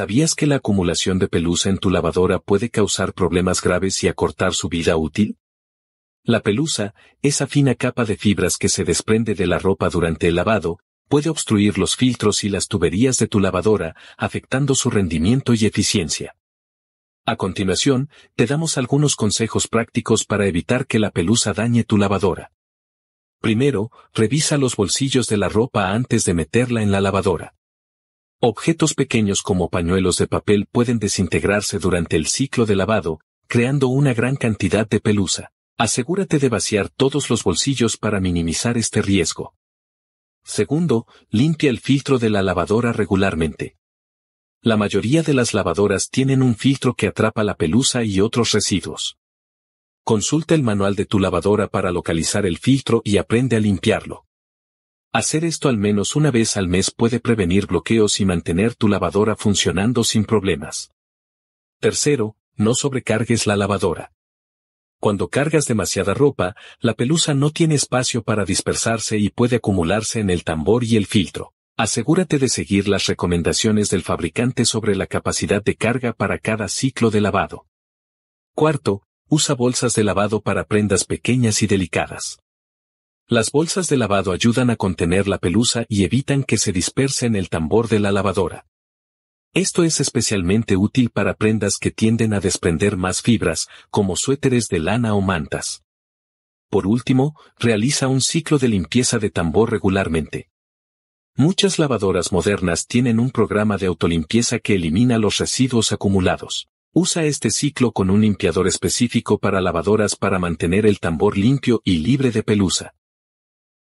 ¿Sabías que la acumulación de pelusa en tu lavadora puede causar problemas graves y acortar su vida útil? La pelusa, esa fina capa de fibras que se desprende de la ropa durante el lavado, puede obstruir los filtros y las tuberías de tu lavadora, afectando su rendimiento y eficiencia. A continuación, te damos algunos consejos prácticos para evitar que la pelusa dañe tu lavadora. Primero, revisa los bolsillos de la ropa antes de meterla en la lavadora. Objetos pequeños como pañuelos de papel pueden desintegrarse durante el ciclo de lavado, creando una gran cantidad de pelusa. Asegúrate de vaciar todos los bolsillos para minimizar este riesgo. Segundo, limpia el filtro de la lavadora regularmente. La mayoría de las lavadoras tienen un filtro que atrapa la pelusa y otros residuos. Consulta el manual de tu lavadora para localizar el filtro y aprende a limpiarlo. Hacer esto al menos una vez al mes puede prevenir bloqueos y mantener tu lavadora funcionando sin problemas. Tercero, no sobrecargues la lavadora. Cuando cargas demasiada ropa, la pelusa no tiene espacio para dispersarse y puede acumularse en el tambor y el filtro. Asegúrate de seguir las recomendaciones del fabricante sobre la capacidad de carga para cada ciclo de lavado. Cuarto, usa bolsas de lavado para prendas pequeñas y delicadas. Las bolsas de lavado ayudan a contener la pelusa y evitan que se disperse en el tambor de la lavadora. Esto es especialmente útil para prendas que tienden a desprender más fibras, como suéteres de lana o mantas. Por último, realiza un ciclo de limpieza de tambor regularmente. Muchas lavadoras modernas tienen un programa de autolimpieza que elimina los residuos acumulados. Usa este ciclo con un limpiador específico para lavadoras para mantener el tambor limpio y libre de pelusa.